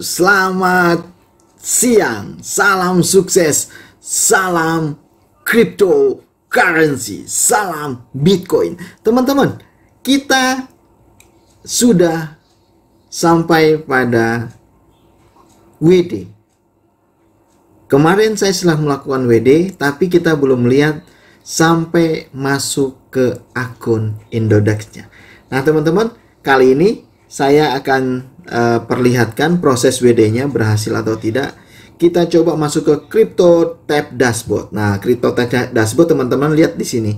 selamat siang, salam sukses, salam cryptocurrency, salam Bitcoin. Teman-teman, kita sudah sampai pada WD. Kemarin saya sudah melakukan WD, tapi kita belum melihat sampai masuk ke akun Indodax-nya. Nah, teman-teman, kali ini saya akan uh, perlihatkan proses WD-nya berhasil atau tidak. Kita coba masuk ke Crypto Tab Dashboard. Nah, Crypto Tab Dashboard teman-teman lihat di sini.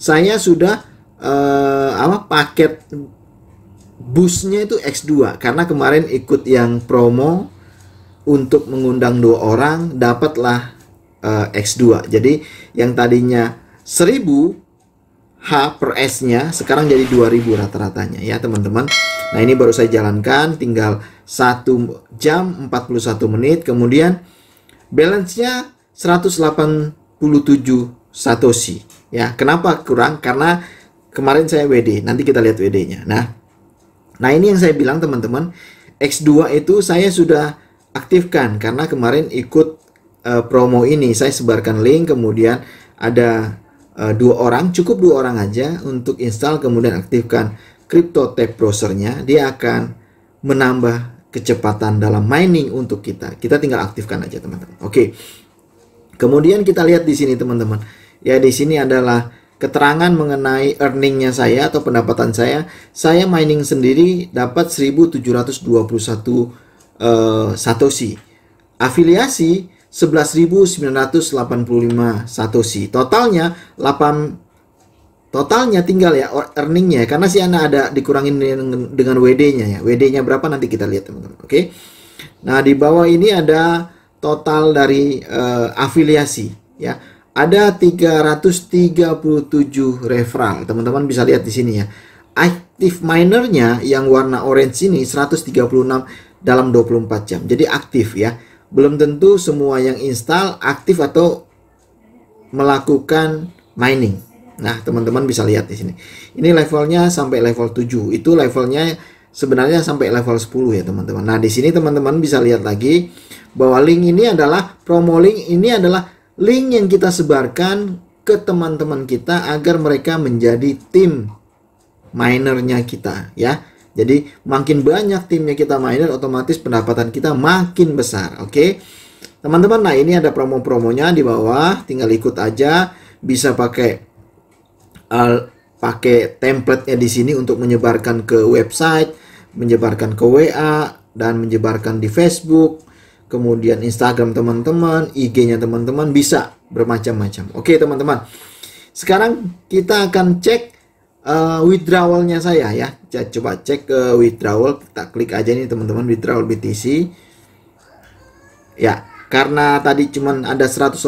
Saya sudah uh, apa paket busnya itu X2 karena kemarin ikut yang promo untuk mengundang dua orang dapatlah uh, eh, X2. Jadi yang tadinya 1000 H per S-nya sekarang jadi 2000 rata-ratanya ya teman-teman. Nah ini baru saya jalankan tinggal 1 jam 41 menit. Kemudian balance-nya 187 satoshi. Ya, kenapa kurang? Karena kemarin saya WD. Nanti kita lihat WD-nya. Nah, nah ini yang saya bilang teman-teman, X2 itu saya sudah aktifkan karena kemarin ikut uh, promo ini. Saya sebarkan link kemudian ada uh, dua orang, cukup dua orang aja untuk install kemudian aktifkan crypto tab browsernya, dia akan menambah kecepatan dalam mining untuk kita. Kita tinggal aktifkan aja teman-teman. Oke. Kemudian kita lihat di sini teman-teman. Ya di sini adalah keterangan mengenai earningnya saya atau pendapatan saya, saya mining sendiri dapat 1721 uh, eh, satoshi. Afiliasi 11.985 satoshi. Totalnya 8 totalnya tinggal ya earningnya ya. karena si Ana ada dikurangin dengan, dengan WD-nya ya. WD-nya berapa nanti kita lihat teman-teman. Oke. Okay? Nah, di bawah ini ada total dari uh, afiliasi ya. Ada 337 referral. Teman-teman bisa lihat di sini ya. Aktif minernya yang warna orange ini 136 dalam 24 jam. Jadi aktif ya belum tentu semua yang install aktif atau melakukan mining. Nah, teman-teman bisa lihat di sini. Ini levelnya sampai level 7. Itu levelnya sebenarnya sampai level 10 ya, teman-teman. Nah, di sini teman-teman bisa lihat lagi bahwa link ini adalah promo link ini adalah link yang kita sebarkan ke teman-teman kita agar mereka menjadi tim minernya kita ya. Jadi makin banyak timnya kita mainin otomatis pendapatan kita makin besar. Oke. Okay? Teman-teman, nah ini ada promo-promonya di bawah, tinggal ikut aja. Bisa pakai uh, pakai template di sini untuk menyebarkan ke website, menyebarkan ke WA dan menyebarkan di Facebook, kemudian Instagram teman-teman, IG-nya teman-teman bisa bermacam-macam. Oke, teman-teman. Sekarang kita akan cek uh, withdrawalnya saya ya coba cek ke withdrawal kita klik aja nih teman-teman withdrawal BTC ya karena tadi cuman ada 187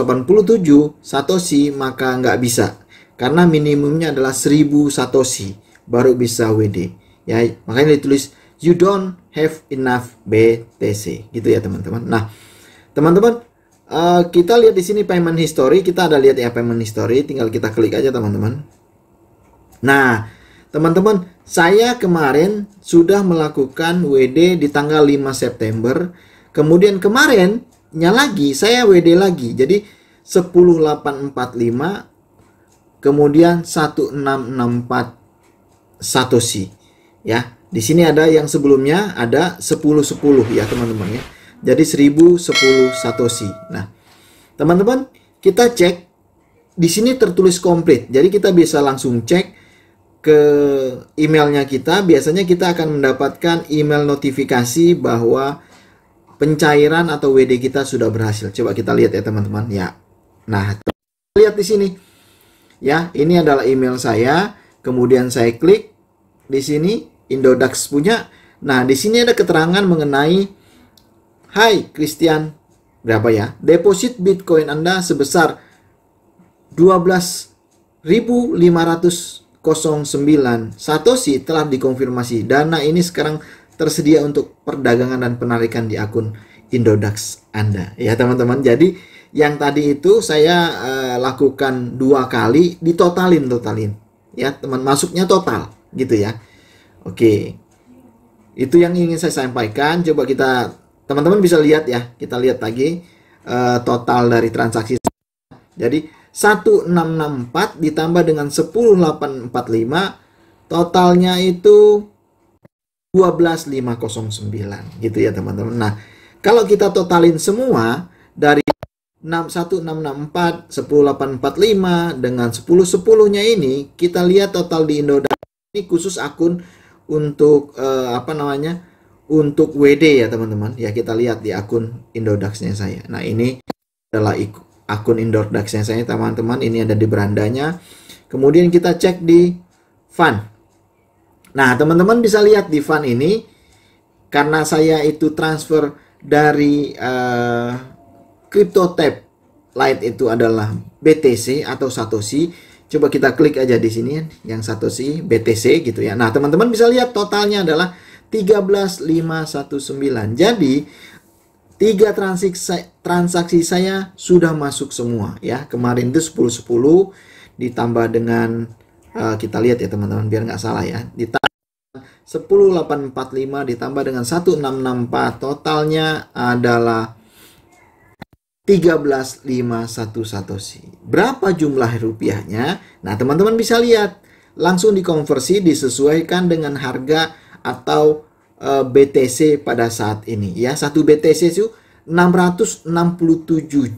satoshi maka nggak bisa karena minimumnya adalah 1000 satoshi baru bisa WD ya makanya ditulis you don't have enough BTC gitu ya teman-teman nah teman-teman uh, kita lihat di sini payment history kita ada lihat ya payment history tinggal kita klik aja teman-teman Nah, teman-teman, saya kemarin sudah melakukan WD di tanggal 5 September. Kemudian kemarin nya lagi saya WD lagi. Jadi 10845 kemudian 16641 C ya. Di sini ada yang sebelumnya ada 1010 -10, ya teman-teman ya. Jadi 1010 satoshi. Nah, teman-teman, kita cek di sini tertulis komplit. Jadi kita bisa langsung cek ke emailnya kita, biasanya kita akan mendapatkan email notifikasi bahwa pencairan atau WD kita sudah berhasil. Coba kita lihat ya teman-teman. Ya. Nah, lihat di sini. Ya, ini adalah email saya. Kemudian saya klik di sini Indodax punya. Nah, di sini ada keterangan mengenai Hai Christian, berapa ya? Deposit Bitcoin Anda sebesar 12.500 09 Satoshi telah dikonfirmasi. Dana ini sekarang tersedia untuk perdagangan dan penarikan di akun Indodax Anda. Ya teman-teman, jadi yang tadi itu saya uh, lakukan dua kali ditotalin totalin. Ya, teman masuknya total gitu ya. Oke. Itu yang ingin saya sampaikan. Coba kita teman-teman bisa lihat ya. Kita lihat lagi uh, total dari transaksi. Jadi 1664 ditambah dengan 10845 totalnya itu 12509 gitu ya teman-teman. Nah, kalau kita totalin semua dari empat 10845 dengan 10 10-nya ini kita lihat total di Indodax ini khusus akun untuk eh, apa namanya? untuk WD ya teman-teman. Ya kita lihat di akun Indodax-nya saya. Nah, ini adalah akun Indoor ducks yang saya teman-teman. Ini ada di berandanya. Kemudian kita cek di fun. Nah, teman-teman bisa lihat di fun ini karena saya itu transfer dari uh, crypto tab light itu adalah BTC atau Satoshi. Coba kita klik aja di sini yang Satoshi BTC gitu ya. Nah, teman-teman bisa lihat totalnya adalah 13519. Jadi, tiga transaksi transaksi saya sudah masuk semua ya kemarin itu 10 10 ditambah dengan uh, kita lihat ya teman-teman biar nggak salah ya ditambah 10845 ditambah dengan 1664 totalnya adalah 13511 berapa jumlah rupiahnya nah teman-teman bisa lihat langsung dikonversi disesuaikan dengan harga atau Eh, BTC pada saat ini ya. Satu BTC itu 667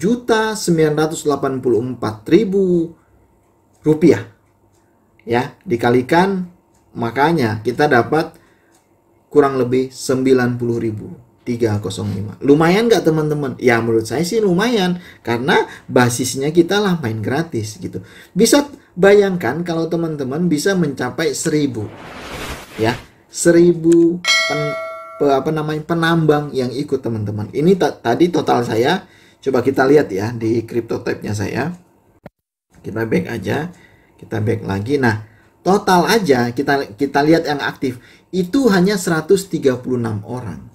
juta 984 ribu rupiah ya dikalikan makanya kita dapat kurang lebih 90 ribu 305. Lumayan nggak teman-teman? Ya menurut saya sih lumayan karena basisnya kita lah main gratis gitu. Bisa bayangkan kalau teman-teman bisa mencapai 1000. Ya, 1000 pen, pe, apa namanya penambang yang ikut teman-teman. Ini tadi total saya coba kita lihat ya di crypto nya saya. Kita back aja, kita back lagi. Nah, total aja kita kita lihat yang aktif itu hanya 136 orang.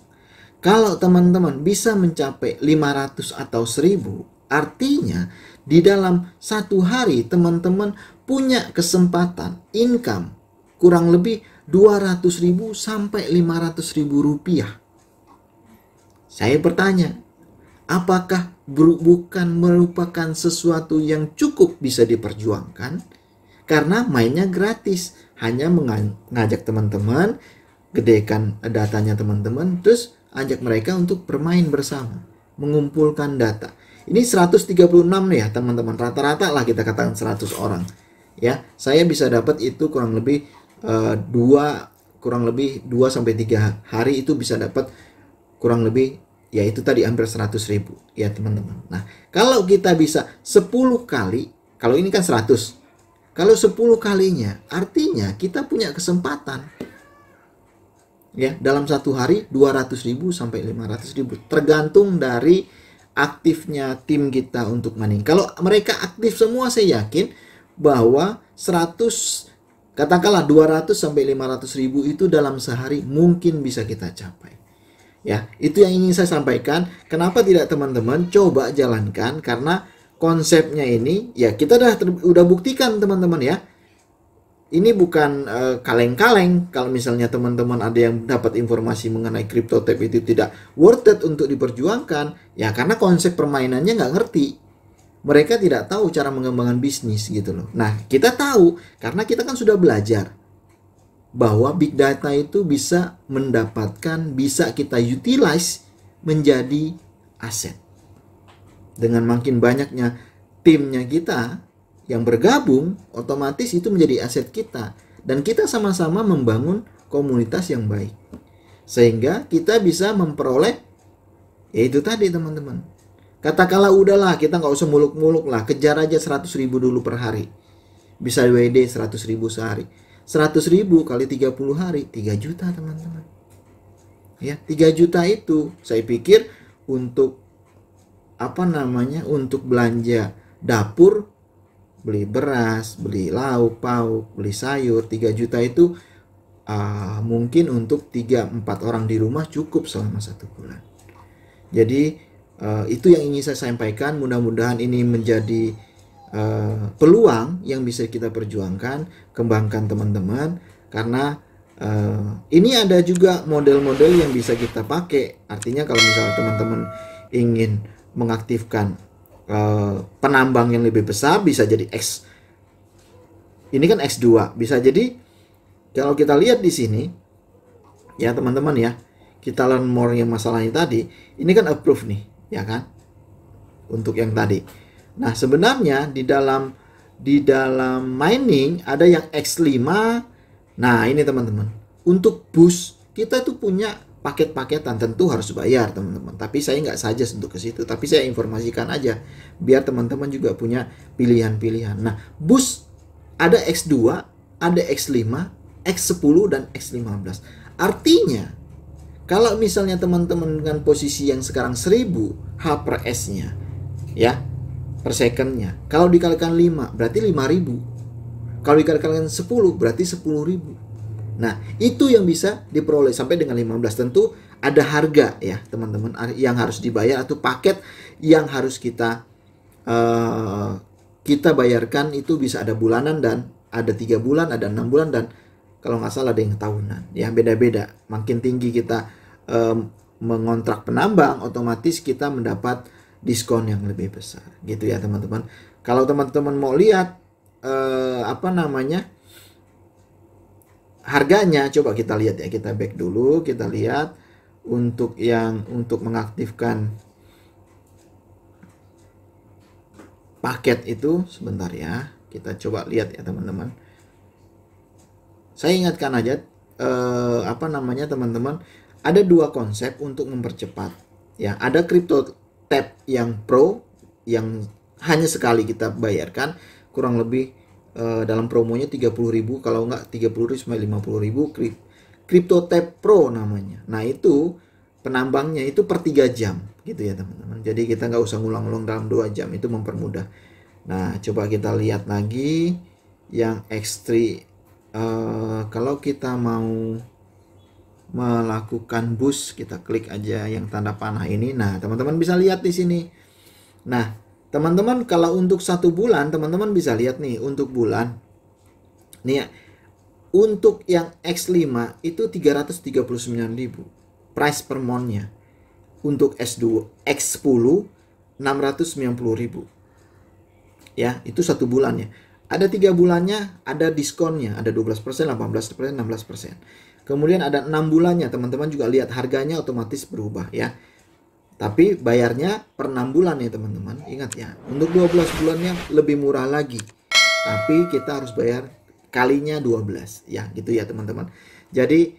Kalau teman-teman bisa mencapai 500 atau 1000, artinya di dalam satu hari teman-teman punya kesempatan income kurang lebih 200.000 sampai 500.000 rupiah. Saya bertanya, apakah bukan merupakan sesuatu yang cukup bisa diperjuangkan? Karena mainnya gratis, hanya mengajak teman-teman, gedekan datanya teman-teman, terus ajak mereka untuk bermain bersama, mengumpulkan data. Ini 136 ya teman-teman, rata-rata lah kita katakan 100 orang. Ya, saya bisa dapat itu kurang lebih Eh, dua kurang lebih 2 sampai tiga hari itu bisa dapat kurang lebih ya itu tadi hampir 100 ribu ya teman-teman. Nah kalau kita bisa 10 kali kalau ini kan 100 kalau 10 kalinya artinya kita punya kesempatan ya dalam satu hari 200 ribu sampai 500 ribu tergantung dari aktifnya tim kita untuk maning. Kalau mereka aktif semua saya yakin bahwa 100 Katakanlah 200 sampai 500 ribu itu dalam sehari mungkin bisa kita capai. Ya, itu yang ingin saya sampaikan. Kenapa tidak teman-teman coba jalankan karena konsepnya ini ya kita dah udah buktikan teman-teman ya. Ini bukan kaleng eh, kaleng-kaleng kalau misalnya teman-teman ada yang dapat informasi mengenai crypto tape itu tidak worth it untuk diperjuangkan ya karena konsep permainannya nggak ngerti mereka tidak tahu cara mengembangkan bisnis gitu loh. Nah, kita tahu karena kita kan sudah belajar bahwa big data itu bisa mendapatkan, bisa kita utilize menjadi aset. Dengan makin banyaknya timnya kita yang bergabung, otomatis itu menjadi aset kita dan kita sama-sama membangun komunitas yang baik. Sehingga kita bisa memperoleh yaitu tadi teman-teman, Katakanlah udahlah kita nggak usah muluk-muluk lah, kejar aja 100 ribu dulu per hari. Bisa WD 100 ribu sehari. 100 ribu kali 30 hari, 3 juta teman-teman. Ya, 3 juta itu saya pikir untuk apa namanya untuk belanja dapur beli beras, beli lauk pauk, beli sayur 3 juta itu uh, mungkin untuk 3 4 orang di rumah cukup selama satu bulan. Jadi Eh, itu yang ingin saya sampaikan. Mudah-mudahan ini menjadi uh, peluang yang bisa kita perjuangkan, kembangkan teman-teman, karena uh, ini ada juga model-model yang bisa kita pakai. Artinya kalau misalnya teman-teman ingin mengaktifkan uh, penambang yang lebih besar, bisa jadi X. Ini kan X2, bisa jadi kalau kita lihat di sini ya teman-teman ya kita learn more yang masalahnya tadi ini kan approve nih ya kan? Untuk yang tadi. Nah, sebenarnya di dalam di dalam mining ada yang X5. Nah, ini teman-teman. Untuk bus kita itu punya paket-paketan tentu harus bayar teman-teman. Tapi saya nggak saja untuk ke situ, tapi saya informasikan aja biar teman-teman juga punya pilihan-pilihan. Nah, bus ada X2, ada X5, X10 dan X15. Artinya kalau misalnya teman-teman dengan posisi yang sekarang 1000 H per S-nya ya per secondnya. Kalau dikalikan 5 berarti 5000. Kalau dikalikan 10 berarti 10000. Nah, itu yang bisa diperoleh sampai dengan 15 tentu ada harga ya, teman-teman yang harus dibayar atau paket yang harus kita uh, kita bayarkan itu bisa ada bulanan dan ada tiga bulan, ada enam bulan dan kalau nggak salah ada yang tahunan ya beda-beda makin tinggi kita um, mengontrak penambang otomatis kita mendapat diskon yang lebih besar gitu ya teman-teman kalau teman-teman mau lihat eh, apa namanya harganya coba kita lihat ya kita back dulu kita lihat untuk yang untuk mengaktifkan paket itu sebentar ya kita coba lihat ya teman-teman saya ingatkan aja eh, apa namanya teman-teman, ada dua konsep untuk mempercepat. Ya, ada crypto tab yang pro yang hanya sekali kita bayarkan kurang lebih eh, dalam promonya 30.000 kalau enggak 30.000 sampai 50.000 crypto tab pro namanya. Nah, itu penambangnya itu per tiga jam gitu ya teman-teman. Jadi kita nggak usah ngulang ngulang dalam dua jam itu mempermudah. Nah, coba kita lihat lagi yang x uh, kalau kita mau melakukan boost kita klik aja yang tanda panah ini nah teman-teman bisa lihat di sini nah teman-teman kalau untuk satu bulan teman-teman bisa lihat nih untuk bulan nih ya untuk yang X5 itu 339.000 price per monthnya untuk S2 X10 690.000 ya itu satu bulannya ada tiga bulannya, ada diskonnya, ada 12%, 18%, 16%. Kemudian ada enam bulannya, teman-teman juga lihat harganya otomatis berubah ya. Tapi bayarnya per enam bulan ya teman-teman. Ingat ya, untuk 12 bulannya lebih murah lagi. Tapi kita harus bayar kalinya 12. Ya, gitu ya teman-teman. Jadi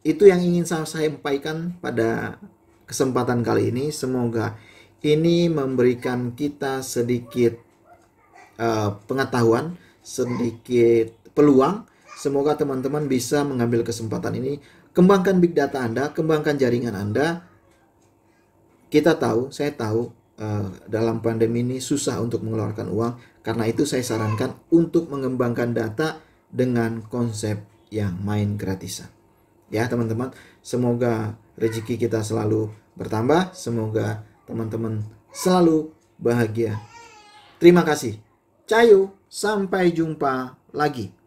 itu yang ingin saya sampaikan pada kesempatan kali ini. Semoga ini memberikan kita sedikit Eh, pengetahuan, sedikit peluang. Semoga teman-teman bisa mengambil kesempatan ini. Kembangkan big data Anda, kembangkan jaringan Anda. Kita tahu, saya tahu eh, dalam pandemi ini susah untuk mengeluarkan uang. Karena itu saya sarankan untuk mengembangkan data dengan konsep yang main gratisan. Ya teman-teman, semoga rezeki kita selalu bertambah. Semoga teman-teman selalu bahagia. Terima kasih. Cayo, sampai jumpa lagi.